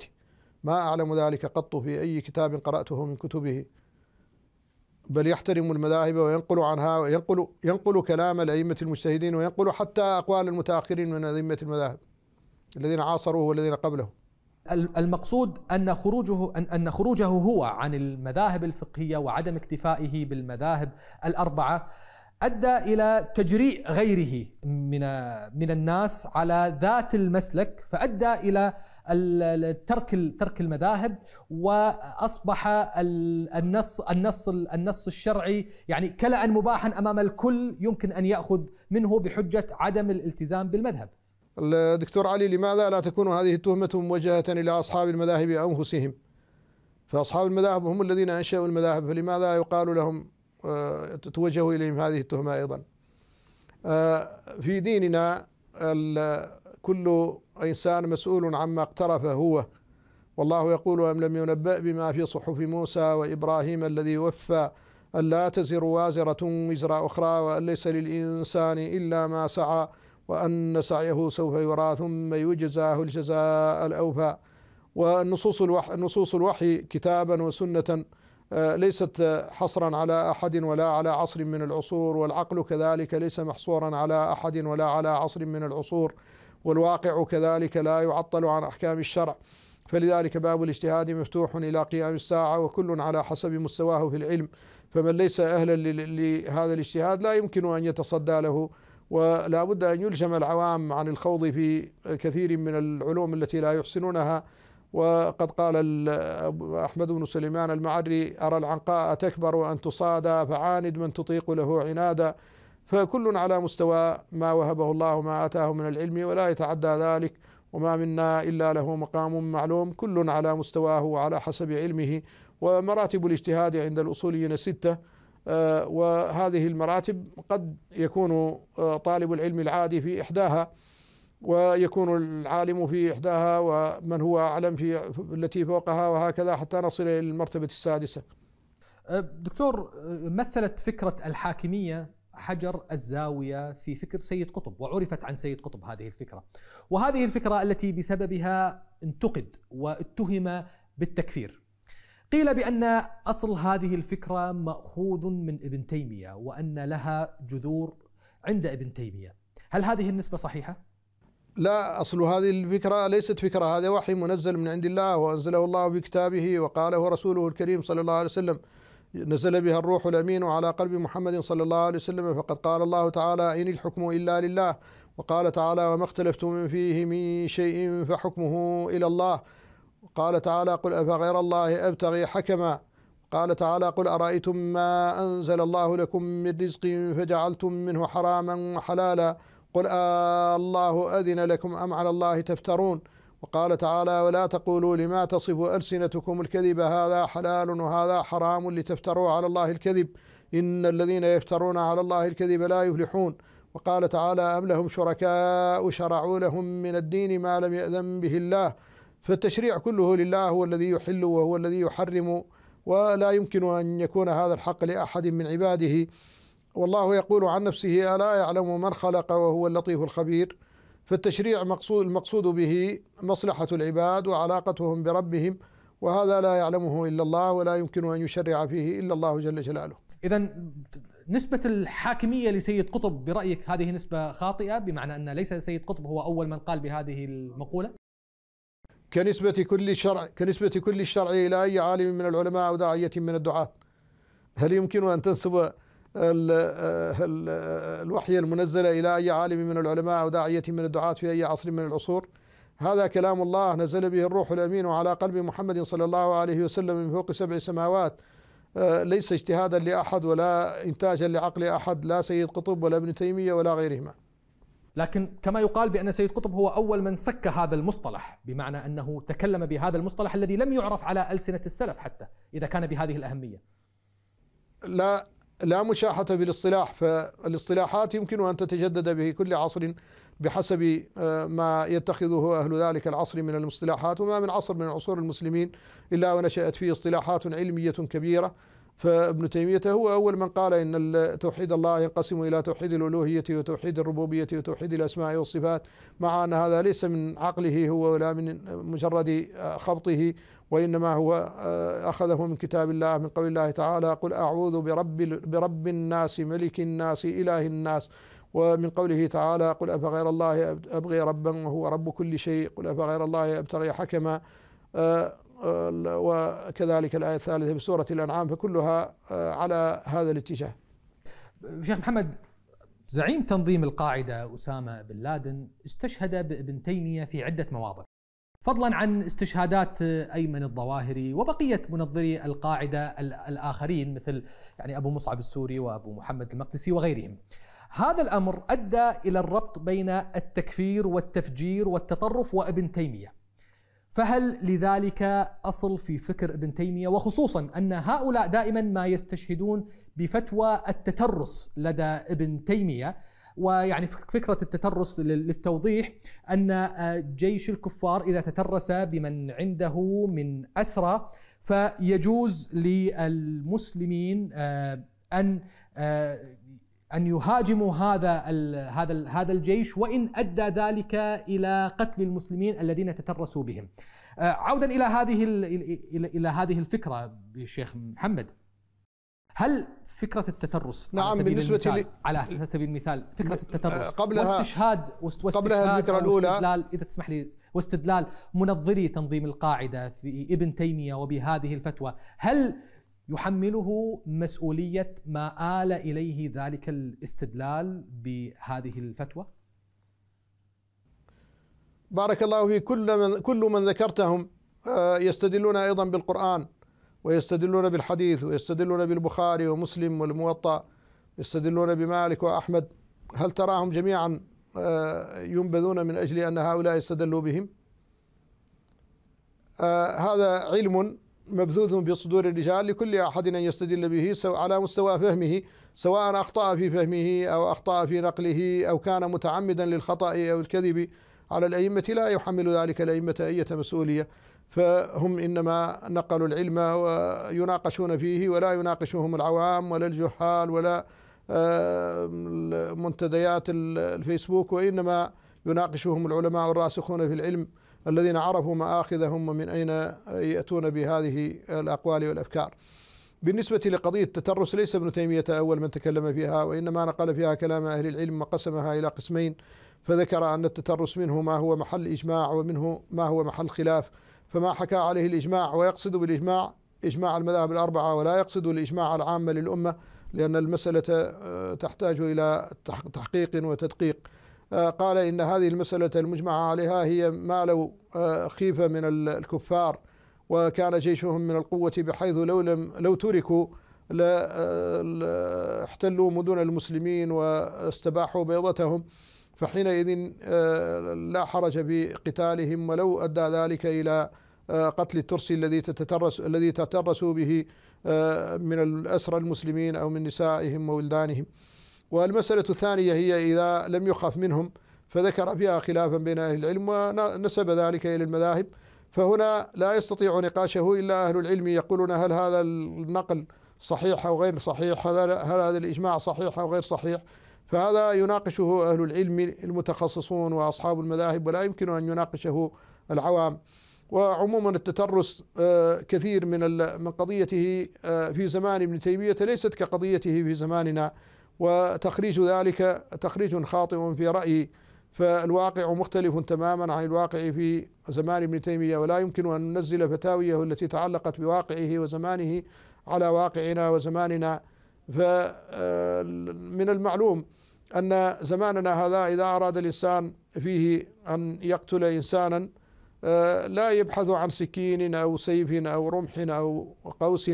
S3: ما أعلم ذلك قط في أي كتاب قرأته من كتبه بل يحترم المذاهب وينقل عنها وينقل ينقل كلام الأئمة المجتهدين وينقل حتى أقوال المتأخرين من أئمة المذاهب الذين عاصروه والذين قبله المقصود أن خروجه
S1: أن خروجه هو عن المذاهب الفقهية وعدم اكتفائه بالمذاهب الأربعة ادى الى تجريء غيره من من الناس على ذات المسلك فادى الى ترك ترك المذاهب واصبح النص النص النص الشرعي يعني كلا مباحا امام الكل يمكن ان ياخذ منه بحجه عدم الالتزام بالمذهب.
S3: الدكتور علي لماذا لا تكون هذه التهمه موجهه الى اصحاب المذاهب انفسهم؟ فاصحاب المذاهب هم الذين انشاوا المذاهب فلماذا يقال لهم تتوجه إليهم هذه التهمة أيضا آه، في ديننا كل إنسان مسؤول عما اقترفه هو والله يقول أم لم ينبأ بما في صحف موسى وإبراهيم الذي وفى ألا تزر وازرة وزر أخرى وأن ليس للإنسان إلا ما سعى وأن سعيه سوف يرى ثم يجزاه الجزاء الأوفى والنصوص الوحي, نصوص الوحي كتابا وسنة آه، ليست حصرا على احد ولا على عصر من العصور والعقل كذلك ليس محصورا على احد ولا على عصر من العصور والواقع كذلك لا يعطل عن احكام الشرع فلذلك باب الاجتهاد مفتوح الى قيام الساعه وكل على حسب مستواه في العلم فمن ليس اهلا لهذا الاجتهاد لا يمكن ان يتصدى له ولا بد ان يلجم العوام عن الخوض في كثير من العلوم التي لا يحسنونها وقد قال أحمد بن سليمان المعري أرى العنقاء تكبر أن تصادى فعاند من تطيق له عنادا فكل على مستوى ما وهبه الله ما آتاه من العلم ولا يتعدى ذلك وما منا إلا له مقام معلوم كل على مستواه وعلى حسب علمه ومراتب الاجتهاد عند الأصوليين الستة آه، وهذه المراتب قد يكون آه، طالب العلم العادي في إحداها ويكون العالم في إحداها ومن هو أعلم في التي فوقها وهكذا حتى نصل إلى المرتبة السادسة
S1: أه، دكتور أه، مثلت فكرة الحاكمية حجر الزاوية في فكر سيد قطب وعرفت عن سيد قطب هذه الفكرة وهذه الفكرة التي بسببها انتقد واتهم بالتكفير قيل بأن أصل هذه الفكرة مأخوذ من ابن تيمية وأن لها جذور عند ابن تيمية هل هذه النسبة صحيحة؟
S3: لا أصل هذه الفكرة ليست فكرة هذا وحي منزل من عند الله وأنزله الله بكتابه وقاله رسوله الكريم صلى الله عليه وسلم نزل بها الروح الأمين على قلب محمد صلى الله عليه وسلم فقد قال الله تعالى إن الحكم إلا لله وقال تعالى وما اختلفتم فيه من شيء فحكمه إلى الله قال تعالى قل أفغير الله أبتغي حكما قال تعالى قل أرأيتم ما أنزل الله لكم من رزق فجعلتم منه حراما وحلالا قل آه الله أذن لكم أم على الله تفترون وقال تعالى ولا تقولوا لما تصف ألسنتكم الكذب هذا حلال وهذا حرام لتفتروا على الله الكذب إن الذين يفترون على الله الكذب لا يفلحون وقال تعالى أم لهم شركاء شرعوا لهم من الدين ما لم يأذن به الله فالتشريع كله لله هو الذي يحل وهو الذي يحرم ولا يمكن أن يكون هذا الحق لأحد من عباده والله يقول عن نفسه ألا يعلم من خلق وهو اللطيف الخبير فالتشريع مقصود المقصود به مصلحة العباد وعلاقتهم بربهم وهذا لا يعلمه إلا الله ولا يمكن أن يشرع فيه إلا الله جل جلاله إذا
S1: نسبة الحاكمية لسيد قطب برأيك هذه نسبة خاطئة بمعنى أن ليس سيد قطب هو أول من قال بهذه المقولة
S3: كنسبة كل شرع كنسبة كل الشرع إلى أي عالم من العلماء أو داعية من الدعاة هل يمكن أن تنسب الوحي المنزل إلى أي عالم من العلماء أو داعية من الدعاة في أي عصر من العصور هذا كلام الله نزل به الروح الأمين على قلب محمد صلى الله عليه وسلم من فوق سبع سماوات آه، ليس اجتهادا لأحد ولا إنتاجا لعقل أحد لا سيد قطب ولا ابن تيمية ولا غيرهما لكن كما يقال بأن سيد
S1: قطب هو أول من سك هذا المصطلح بمعنى أنه تكلم بهذا المصطلح الذي لم يعرف على ألسنة السلف حتى إذا كان بهذه الأهمية
S3: لا لا مشاحة بالاصطلاح فالاصطلاحات يمكن أن تتجدد به كل عصر بحسب آه، ما يتخذه أهل ذلك العصر من المصطلحات وما من عصر من عصور المسلمين إلا ونشأت فيه اصطلاحات علمية كبيرة فابن تيمية هو أول من قال إن توحيد الله ينقسم إلى توحيد الألوهية وتوحيد الربوبية وتوحيد الأسماء والصفات مع أن هذا ليس من عقله هو ولا من مجرد آه، خبطه وإنما هو آه، أخذه من كتاب الله من قول الله تعالى قل أعوذ برب, برب الناس ملك الناس إله الناس ومن قوله تعالى قل أفغير الله أبغي ربا وهو رب كل شيء قل أفغير الله أبتغي حكما آه، آه، وكذلك الآية الثالثة بسورة الأنعام فكلها على هذا الاتجاه
S1: شيخ محمد زعيم تنظيم القاعدة أسامة بن لادن استشهد بابن تيمية في عدة مواضع فضلا عن استشهادات آه، ايمن الظواهري وبقيه منظري القاعده الاخرين مثل يعني ابو مصعب السوري وابو محمد المقدسي وغيرهم. هذا الامر ادى الى الربط بين التكفير والتفجير والتطرف وابن تيميه. فهل لذلك اصل في فكر ابن تيميه وخصوصا ان هؤلاء دائما ما يستشهدون بفتوى التترس لدى ابن تيميه ويعني فكرة التترس للتوضيح أن آه، جيش الكفار إذا تترس بمن عنده من أسرى فيجوز للمسلمين آه، أن آه، أن يهاجموا هذا هذا هذا الجيش وإن أدى ذلك إلى قتل المسلمين الذين تترسوا بهم. عودا إلى هذه إلى هذه الفكرة شيخ محمد هل فكره التترس نعم على بالنسبه على سبيل المثال فكره التترس آه، قبلها واستشهاد واستشهاد قبلها الفكره الاولى اذا تسمح لي واستدلال منظري تنظيم القاعده في ابن تيميه وبهذه الفتوى هل يحمله مسؤوليه ما آل اليه ذلك الاستدلال بهذه الفتوى
S3: بارك الله في كل من كل من ذكرتهم آه، يستدلون ايضا بالقران ويستدلون بالحديث ويستدلون بالبخاري ومسلم والموطأ يستدلون بمالك وأحمد هل تراهم جميعا آه، ينبذون من أجل أن هؤلاء استدلوا بهم آه، هذا علم مبثوث بصدور الرجال لكل أحد أن يستدل به على مستوى فهمه سواء أخطأ في فهمه أو أخطأ في نقله أو كان متعمدا للخطأ أو الكذب على الأئمة لا يحمل ذلك الأئمة أية مسؤولية فهم إنما نقلوا العلم ويناقشون فيه ولا يناقشهم العوام ولا الجهال ولا آه، منتديات الفيسبوك وإنما يناقشهم العلماء الراسخون في العلم الذين عرفوا مآخذهم ومن أين يأتون بهذه الأقوال والأفكار بالنسبة لقضية التترس ليس ابن تيمية أول من تكلم فيها وإنما نقل فيها كلام أهل العلم وقسمها إلى قسمين فذكر أن التترس منه ما هو محل إجماع ومنه ما هو محل خلاف فما حكى عليه الإجماع ويقصد بالإجماع إجماع المذاهب الأربعة ولا يقصد الإجماع العامة للأمة لأن المسألة آه، تحتاج إلى تحقيق وتدقيق آه، قال إن هذه المسألة المجمع عليها هي ما لو آه، خيف من الكفار وكان جيشهم من القوة بحيث لو لم لو تركوا احتلوا مدن المسلمين واستباحوا بيضتهم فحينئذ لا حرج بقتالهم ولو أدى ذلك إلى آه، قتل الترسي الذي تترس الذي تترس به آه، من الأسرى المسلمين أو من نسائهم وولدانهم والمسألة الثانية هي إذا لم يخف منهم فذكر فيها خلافا بين أهل العلم ونسب ذلك إلى المذاهب فهنا لا يستطيع نقاشه إلا أهل العلم يقولون هل هذا النقل صحيح أو غير صحيح هل هذا الإجماع صحيح أو غير صحيح فهذا يناقشه أهل العلم المتخصصون وأصحاب المذاهب ولا يمكن أن يناقشه العوام وعموما التترس آه، كثير من من قضيته آه، في زمان ابن تيمية ليست كقضيته في زماننا وتخريج ذلك تخريج خاطئ في رأيي فالواقع مختلف تماما عن الواقع في زمان ابن تيمية ولا يمكن أن ننزل فتاويه التي تعلقت بواقعه وزمانه على واقعنا وزماننا فمن آه، المعلوم أن زماننا هذا إذا أراد الإنسان فيه أن يقتل إنسانا آه، لا يبحث عن سكين أو سيف أو رمح أو قوس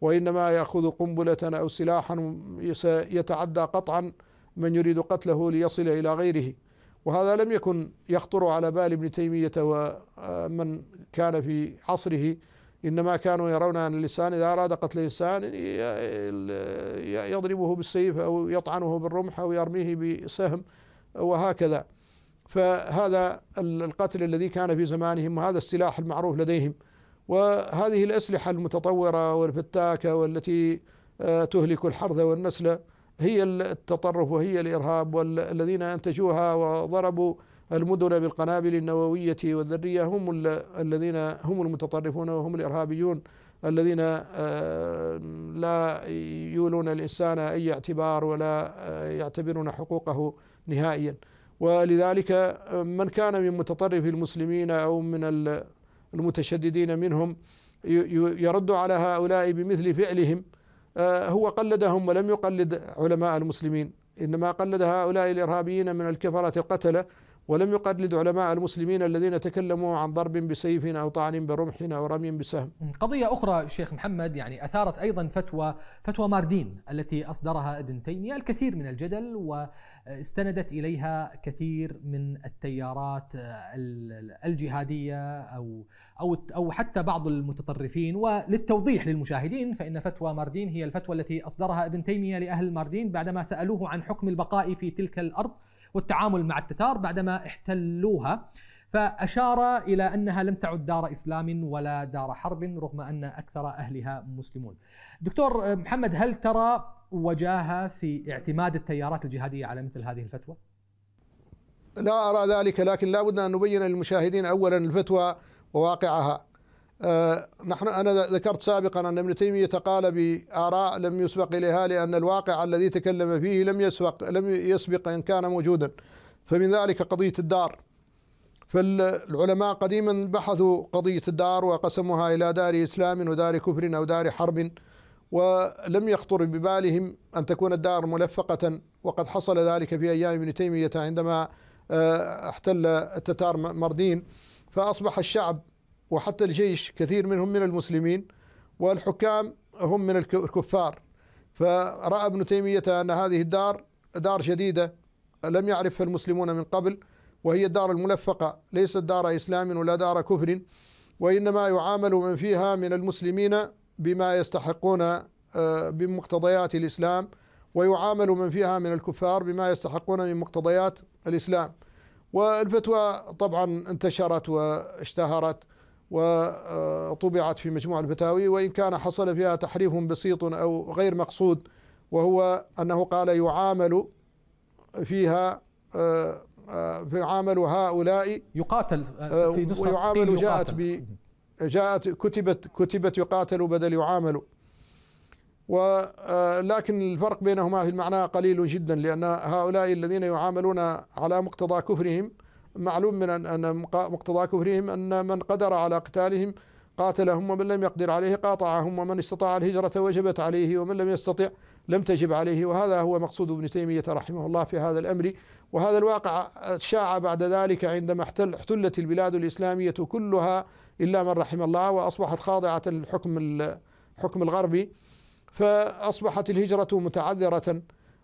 S3: وإنما يأخذ قنبلة أو سلاحا يتعدى قطعا من يريد قتله ليصل إلى غيره وهذا لم يكن يخطر على بال ابن تيمية ومن كان في عصره إنما كانوا يرون أن الإنسان إذا أراد قتل إنسان يضربه بالسيف أو يطعنه بالرمح أو يرميه بسهم وهكذا فهذا القتل الذي كان في زمانهم وهذا السلاح المعروف لديهم وهذه الأسلحة المتطورة والفتاكة والتي آه، تهلك الحرث والنسل هي التطرف وهي الإرهاب والذين أنتجوها وضربوا المدن بالقنابل النووية والذرية هم الذين هم المتطرفون وهم الإرهابيون الذين آه، لا يولون الإنسان أي اعتبار ولا آه، يعتبرون حقوقه نهائيا ولذلك آه، من كان من متطرف المسلمين أو من المتشددين منهم يرد على هؤلاء بمثل فعلهم آه، هو قلدهم ولم يقلد علماء المسلمين إنما قلد هؤلاء الإرهابيين من الكفرة القتلة ولم يقلد علماء المسلمين الذين تكلموا عن ضرب بسيف او طعن برمح او رمي بسهم.
S1: قضيه اخرى شيخ محمد يعني اثارت ايضا فتوى فتوى ماردين التي اصدرها ابن تيميه الكثير من الجدل واستندت اليها كثير من التيارات الجهاديه او او او حتى بعض المتطرفين وللتوضيح للمشاهدين فان فتوى ماردين هي الفتوى التي اصدرها ابن تيميه لاهل ماردين بعدما سالوه عن حكم البقاء في تلك الارض والتعامل مع التتار بعدما احتلوها فأشار إلى أنها لم تعد دار إسلام ولا دار حرب رغم أن أكثر أهلها مسلمون دكتور محمد هل ترى وجاهة في اعتماد التيارات الجهادية على مثل هذه الفتوى؟
S3: لا أرى ذلك لكن لا بد أن نبين للمشاهدين أولا الفتوى وواقعها آه، نحن أنا ذكرت سابقا أن ابن تيمية قال بآراء لم يسبق إليها لأن الواقع الذي تكلم فيه لم يسبق لم يسبق إن كان موجودا فمن ذلك قضية الدار فالعلماء قديما بحثوا قضية الدار وقسموها إلى دار إسلام ودار كفر أو دار حرب ولم يخطر ببالهم أن تكون الدار ملفقة وقد حصل ذلك في أيام ابن تيمية عندما آه، احتل التتار مردين فأصبح الشعب وحتى الجيش كثير منهم من المسلمين والحكام هم من الكفار فرأى ابن تيمية أن هذه الدار دار جديدة لم يعرفها المسلمون من قبل وهي الدار الملفقة ليست دار إسلام ولا دار كفر وإنما يعامل من فيها من المسلمين بما يستحقون آه، بمقتضيات الإسلام ويعامل من فيها من الكفار بما يستحقون من مقتضيات الإسلام والفتوى طبعا انتشرت واشتهرت وطبعت في مجموع الفتاوي وإن كان حصل فيها تحريف بسيط أو غير مقصود وهو أنه قال يعامل فيها آه، آه، يعامل هؤلاء يقاتل آه، في نسخة ويعامل جاءت ب جاءت كتبت كتبت يقاتل بدل يعامل ولكن الفرق بينهما في المعنى قليل جدا لأن هؤلاء الذين يعاملون على مقتضى كفرهم معلوم من أن مقتضى كفرهم أن من قدر على قتالهم قاتلهم ومن لم يقدر عليه قاطعهم ومن استطاع الهجرة وجبت عليه ومن لم يستطع لم تجب عليه وهذا هو مقصود ابن تيمية رحمه الله في هذا الأمر وهذا الواقع شاع بعد ذلك عندما احتلت البلاد الإسلامية كلها إلا من رحم الله وأصبحت خاضعة للحكم الحكم الغربي فأصبحت الهجرة متعذرة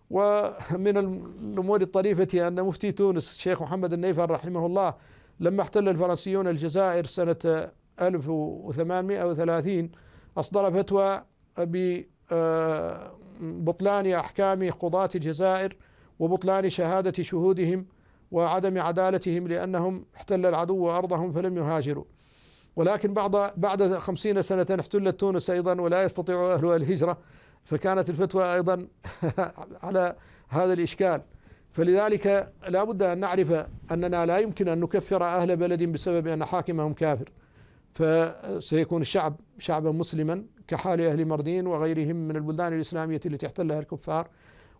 S3: ومن الأمور الطريفة أن مفتي تونس الشيخ محمد النيفر رحمه الله لما احتل الفرنسيون الجزائر سنة 1830 أصدر فتوى ببطلان آه، أحكام قضاة الجزائر وبطلان شهادة شهودهم وعدم عدالتهم لأنهم احتل العدو أرضهم فلم يهاجروا ولكن بعد بعد خمسين سنة احتلت تونس أيضا ولا يستطيع أهلها الهجرة فكانت الفتوى أيضا على هذا الإشكال فلذلك لا بد أن نعرف أننا لا يمكن أن نكفر أهل بلد بسبب أن حاكمهم كافر فسيكون الشعب شعبا مسلما كحال أهل مردين وغيرهم من البلدان الإسلامية التي احتلها الكفار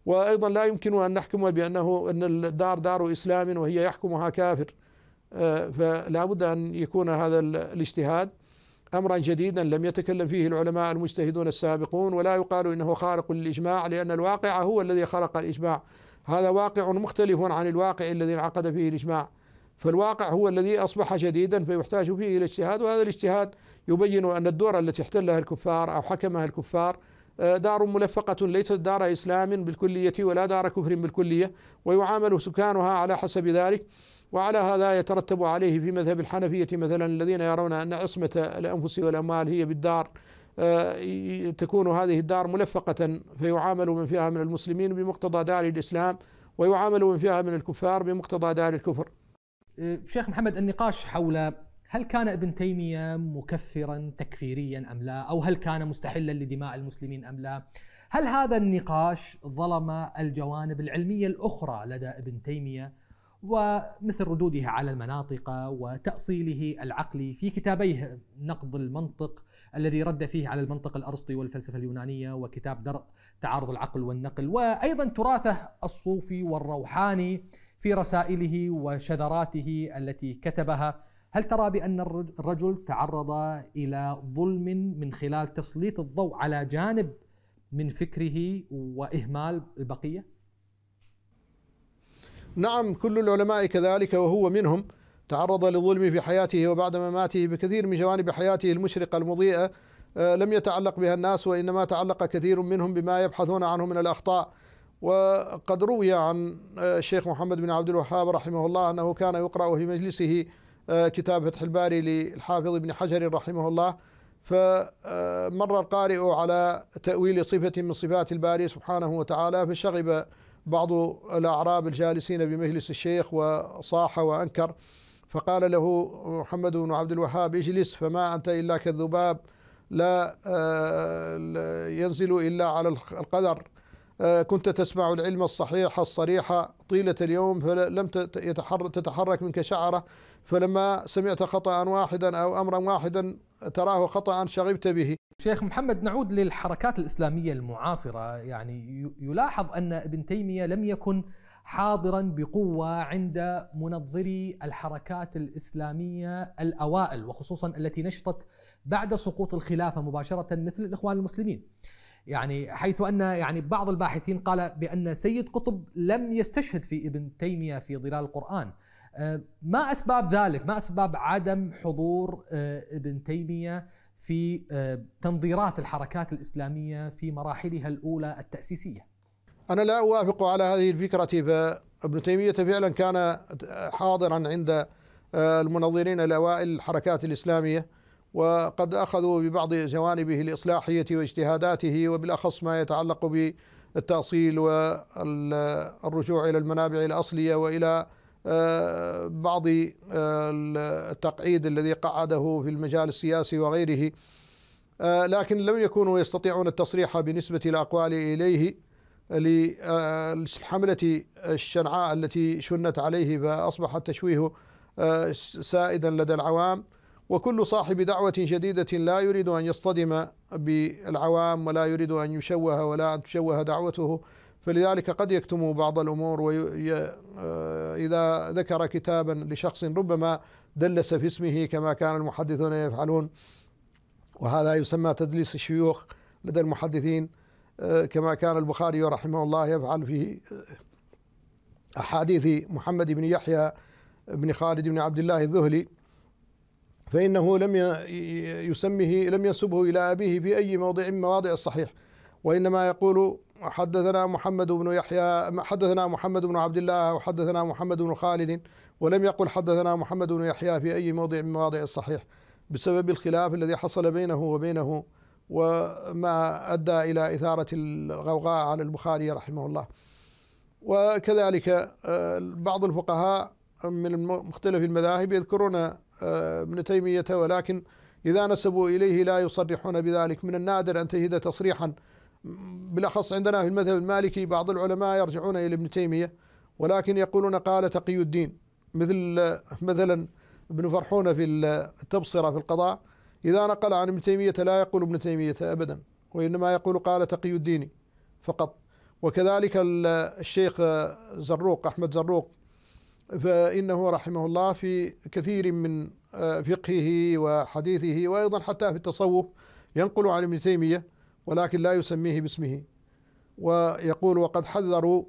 S3: وأيضا لا يمكن أن نحكم بأنه أن الدار دار إسلام وهي يحكمها كافر آه، فلا بد أن يكون هذا الاجتهاد امرا جديدا لم يتكلم فيه العلماء المجتهدون السابقون ولا يقال انه خارق للاجماع لان الواقع هو الذي خرق الاجماع هذا واقع مختلف عن الواقع الذي انعقد فيه الاجماع فالواقع هو الذي اصبح جديدا فيحتاج فيه الى اجتهاد وهذا الاجتهاد يبين ان الدور التي احتلها الكفار او حكمها الكفار آه، دار ملفقة ليست دار إسلام بالكلية ولا دار كفر بالكلية ويعامل سكانها على حسب ذلك وعلى هذا يترتب عليه في مذهب الحنفية مثلا الذين يرون أن عصمة الأنفس والأموال هي بالدار آه، تكون هذه الدار ملفقة فيعامل من فيها من المسلمين بمقتضى دار الإسلام ويعامل من فيها من الكفار بمقتضى دار الكفر آه، شيخ
S1: محمد النقاش حول هل كان ابن تيمية مكفرا تكفيريا أم لا أو هل كان مستحلا لدماء المسلمين أم لا هل هذا النقاش ظلم الجوانب العلمية الأخرى لدى ابن تيمية ومثل ردوده على المناطق وتأصيله العقلي في كتابيه نقد المنطق الذي رد فيه على المنطق الأرسطي والفلسفة اليونانية وكتاب درء تعارض العقل والنقل وأيضا تراثه الصوفي والروحاني في رسائله وشذراته التي كتبها هل ترى بأن الرجل تعرض إلى ظلم من خلال تسليط الضوء على جانب من فكره وإهمال البقية؟
S3: نعم كل العلماء كذلك وهو منهم تعرض لظلم في حياته وبعد مماته بكثير من جوانب حياته المشرقة المضيئة آه، لم يتعلق بها الناس وإنما تعلق كثير منهم بما يبحثون عنه من الأخطاء وقد روي عن آه، الشيخ محمد بن عبد الوهاب رحمه الله أنه كان يقرأ في مجلسه آه، كتاب فتح الباري للحافظ ابن حجر رحمه الله فمر القارئ على تأويل صفة من صفات الباري سبحانه وتعالى فشغب بعض الأعراب الجالسين بمجلس الشيخ وصاح وأنكر فقال له محمد بن عبد الوهاب اجلس فما أنت إلا كالذباب لا آه، ينزل إلا على القدر آه، كنت تسمع العلم الصحيح الصريح طيلة اليوم فلم تتحرك منك شعرة فلما سمعت خطأ واحدا أو أمرا واحدا تراه خطأ شغبت به
S1: شيخ محمد نعود للحركات الإسلامية المعاصرة يعني يلاحظ أن ابن تيمية لم يكن حاضرا بقوة عند منظري الحركات الإسلامية الأوائل وخصوصا التي نشطت بعد سقوط الخلافة مباشرة مثل الإخوان المسلمين يعني حيث أن يعني بعض الباحثين قال بأن سيد قطب لم يستشهد في ابن تيمية في ظلال القرآن آه، ما أسباب ذلك ما أسباب عدم حضور آه، ابن تيمية في آه، تنظيرات الحركات الإسلامية في مراحلها الأولى التأسيسية
S3: أنا لا أوافق على هذه الفكرة فابن تيمية فعلا كان آه، حاضرا عند آه، المنظرين الأوائل الحركات الإسلامية وقد أخذوا ببعض جوانبه الإصلاحية واجتهاداته وبالأخص ما يتعلق بالتأصيل والرجوع إلى المنابع الأصلية وإلى آه، بعض آه، التقعيد الذي قعده في المجال السياسي وغيره آه، لكن لم يكونوا يستطيعون التصريح بنسبة الأقوال إليه للحملة الشنعاء التي شنت عليه فأصبح التشويه سائدا لدى العوام وكل صاحب دعوة جديدة لا يريد أن يصطدم بالعوام ولا يريد أن يشوه ولا أن تشوه دعوته فلذلك قد يكتم بعض الأمور وإذا آه، ذكر كتابا لشخص ربما دلس في اسمه كما كان المحدثون يفعلون وهذا يسمى تدليس الشيوخ لدى المحدثين آه، كما كان البخاري رحمه الله يفعل في آه، أحاديث محمد بن يحيى بن خالد بن عبد الله الذهلي فإنه لم يسمه لم ينسبه إلى أبيه في أي موضع من مواضع الصحيح وإنما يقول حدثنا محمد بن يحيى حدثنا محمد بن عبد الله وحدثنا محمد بن خالد ولم يقل حدثنا محمد بن يحيى في أي موضع من مواضع الصحيح بسبب الخلاف الذي حصل بينه وبينه وما أدى إلى إثارة الغوغاء على البخاري رحمه الله وكذلك آه، بعض الفقهاء من مختلف المذاهب يذكرون آه، ابن تيمية ولكن إذا نسبوا إليه لا يصرحون بذلك من النادر أن تجد تصريحا بالأخص عندنا في المذهب المالكي بعض العلماء يرجعون إلى ابن تيمية ولكن يقولون قال تقي الدين مثل مثلا ابن فرحونة في التبصرة في القضاء إذا نقل عن ابن تيمية لا يقول ابن تيمية أبدا وإنما يقول قال تقي الدين فقط وكذلك الشيخ زروق أحمد زروق فإنه رحمه الله في كثير من آه، فقهه وحديثه وأيضا حتى في التصوف ينقل عن ابن تيمية ولكن لا يسميه باسمه ويقول وقد حذروا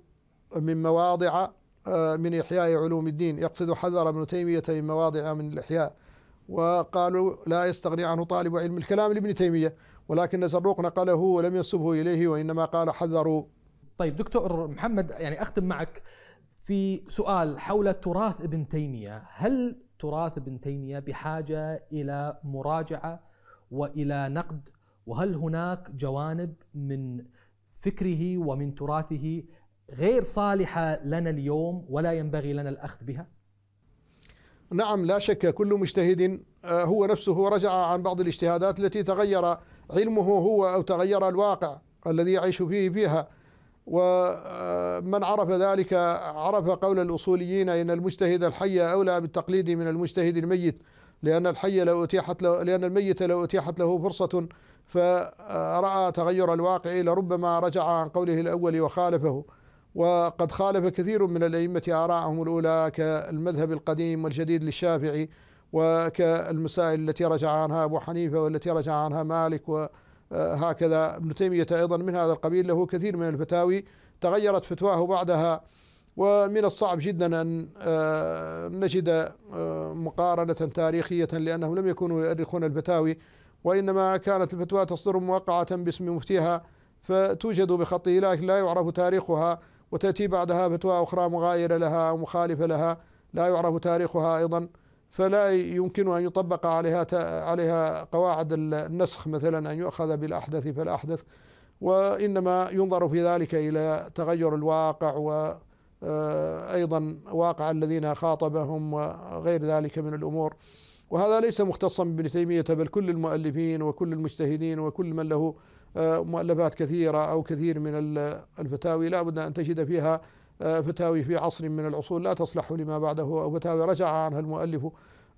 S3: من مواضع آه، من إحياء علوم الدين يقصد حذر ابن تيمية من مواضع من الإحياء وقالوا لا يستغني عنه طالب علم الكلام لابن تيمية ولكن زروق نقله ولم ينسبه إليه وإنما قال حذروا طيب دكتور محمد
S1: يعني أختم معك في سؤال حول تراث ابن تيمية هل تراث ابن تيمية بحاجة إلى مراجعة وإلى نقد وهل هناك جوانب من فكره ومن تراثه غير صالحه لنا اليوم ولا ينبغي لنا الاخذ بها؟
S3: نعم لا شك كل مجتهد آه، هو نفسه رجع عن بعض الاجتهادات التي تغير علمه هو او تغير الواقع الذي يعيش فيه فيها ومن آه، عرف ذلك عرف قول الاصوليين ان المجتهد الحي اولى بالتقليد من المجتهد الميت لان الحي لو اتيحت له لان الميت لو اتيحت له فرصه فرأى تغير الواقع لربما رجع عن قوله الأول وخالفه وقد خالف كثير من الأئمة آراءهم الأولى كالمذهب القديم والجديد للشافعي وكالمسائل التي رجع عنها أبو حنيفة والتي رجع عنها مالك وهكذا ابن تيمية أيضا من هذا القبيل له كثير من الفتاوي تغيرت فتواه بعدها ومن الصعب جدا أن آه، نجد آه، مقارنة تاريخية لأنهم لم يكونوا يؤرخون الفتاوي وإنما كانت الفتوى تصدر موقعة باسم مفتيها فتوجد بخطه لكن لا يعرف تاريخها وتأتي بعدها فتوى أخرى مغايرة لها أو مخالفة لها لا يعرف تاريخها أيضا فلا يمكن أن يطبق عليها عليها قواعد النسخ مثلا أن يؤخذ بالأحدث فالأحدث وإنما ينظر في ذلك إلى تغير الواقع وأيضا آه، واقع الذين خاطبهم وغير ذلك من الأمور وهذا ليس مختصا بابن تيمية بل كل المؤلفين وكل المجتهدين وكل من له آه، مؤلفات كثيرة أو كثير من الفتاوي لا بد أن تجد فيها آه، فتاوي في عصر من العصور لا تصلح لما بعده أو فتاوي رجع عنها المؤلف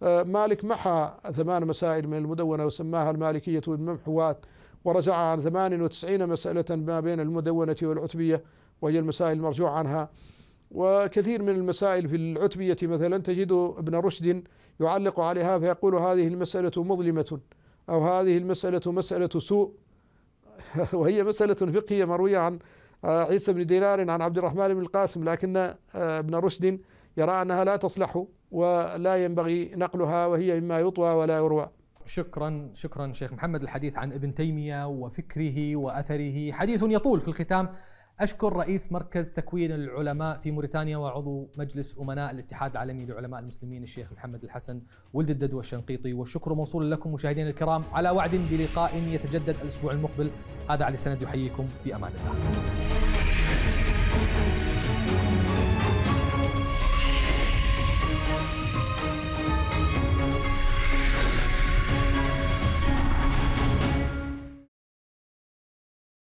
S3: آه، مالك محى ثمان مسائل من المدونة وسماها المالكية بالممحوات ورجع عن 98 مسألة ما بين المدونة والعتبية وهي المسائل المرجوع عنها وكثير من المسائل في العتبية مثلا تجد ابن رشد يعلق عليها فيقول هذه المسألة مظلمة أو هذه المسألة مسألة سوء وهي مسألة فقهية مروية عن آه، عيسى بن دينار عن عبد الرحمن بن القاسم لكن آه، ابن رشد يرى أنها لا تصلح ولا ينبغي نقلها وهي مما يطوى ولا يروى
S1: شكرا شكرا شيخ محمد الحديث عن ابن تيمية وفكره وأثره حديث يطول في الختام أشكر رئيس مركز تكوين العلماء في موريتانيا وعضو مجلس أمناء الاتحاد العالمي لعلماء المسلمين الشيخ محمد الحسن ولد الددوة الشنقيطي والشكر موصول لكم مشاهدينا الكرام على وعد بلقاء يتجدد الأسبوع المقبل هذا علي السند يحييكم في أمان الله